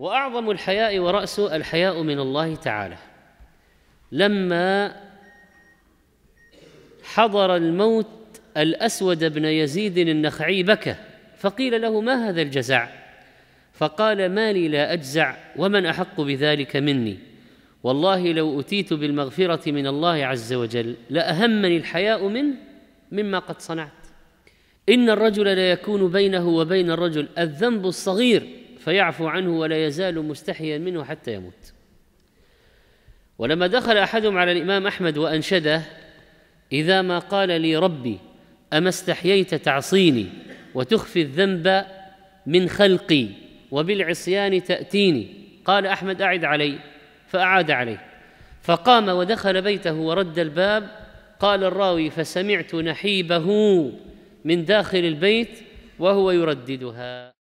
واعظم الحياء وراسه الحياء من الله تعالى لما حضر الموت الاسود بن يزيد النخعي بكى فقيل له ما هذا الجزع فقال ما لي لا اجزع ومن احق بذلك مني والله لو اتيت بالمغفره من الله عز وجل لاهمني الحياء منه مما قد صنعت ان الرجل لا يكون بينه وبين الرجل الذنب الصغير فيعفو عنه ولا يزال مستحيا منه حتى يموت ولما دخل احدهم على الامام احمد وانشده اذا ما قال لي ربي اما استحييت تعصيني وتخفي الذنب من خلقي وبالعصيان تاتيني قال احمد اعد علي فاعاد عليه فقام ودخل بيته ورد الباب قال الراوي فسمعت نحيبه من داخل البيت وهو يرددها